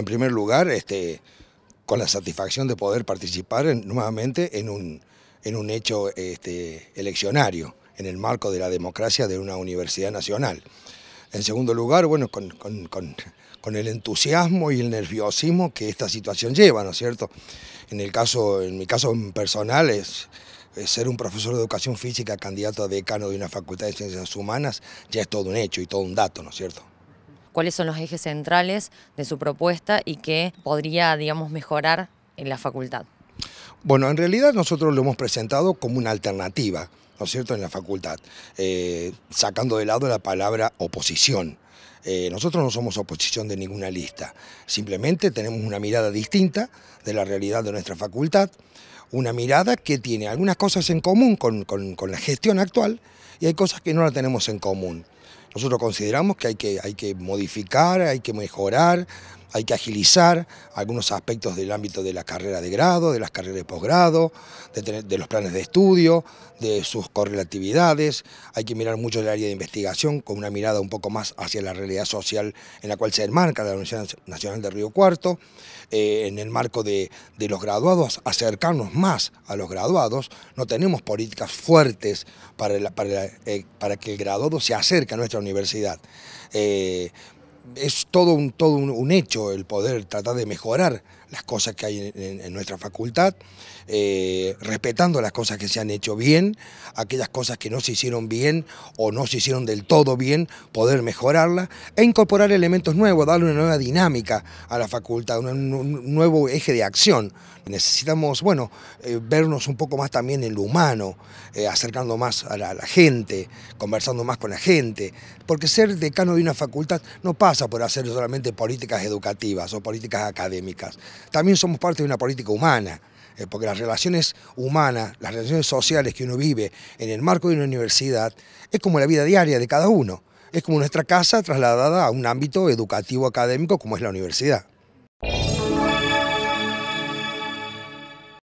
En primer lugar, este, con la satisfacción de poder participar nuevamente en un, en un hecho este, eleccionario, en el marco de la democracia de una universidad nacional. En segundo lugar, bueno, con, el entusiasmo y el nerviosismo que esta situación lleva, ¿no es cierto? En, el caso, en mi caso personal ser un profesor de educación física, candidato a decano de una facultad de ciencias humanas, ya es todo un hecho y todo un dato, ¿no es cierto? cuáles son los ejes centrales de su propuesta y qué podría, digamos, mejorar en la facultad. Bueno, en realidad nosotros lo hemos presentado como una alternativa, ¿no es cierto?, en la facultad, eh, sacando de lado la palabra oposición. Eh, nosotros no somos oposición de ninguna lista, simplemente tenemos una mirada distinta de la realidad de nuestra facultad, una mirada que tiene algunas cosas en común con la gestión actual y hay cosas que no la tenemos en común. Nosotros consideramos que hay que, hay que modificar, hay que mejorar, hay que agilizar algunos aspectos del ámbito de la carrera de grado, de las carreras de posgrado, de, los planes de estudio, de sus correlatividades, hay que mirar mucho el área de investigación con una mirada un poco más hacia la realidad social en la cual se enmarca la Universidad Nacional de Río Cuarto, eh, en el marco de, los graduados, acercarnos más a los graduados, no tenemos políticas fuertes para, eh, para, que el graduado se acerque a nuestra universidad. Eh, es todo un, todo un, hecho el poder tratar de mejorar las cosas que hay en, nuestra facultad, eh, respetando las cosas que se han hecho bien, aquellas cosas que no se hicieron bien o no se hicieron del todo bien, poder mejorarlas e incorporar elementos nuevos, darle una nueva dinámica a la facultad, un, nuevo eje de acción. Necesitamos, bueno, eh, vernos un poco más también en lo humano, eh, acercando más a la gente, conversando más con la gente, porque ser decano de una facultad no pasa por hacer solamente políticas educativas o políticas académicas, también somos parte de una política humana, eh, porque las relaciones humanas, las relaciones sociales que uno vive en el marco de una universidad, es como la vida diaria de cada uno, es como nuestra casa trasladada a un ámbito educativo académico como es la universidad.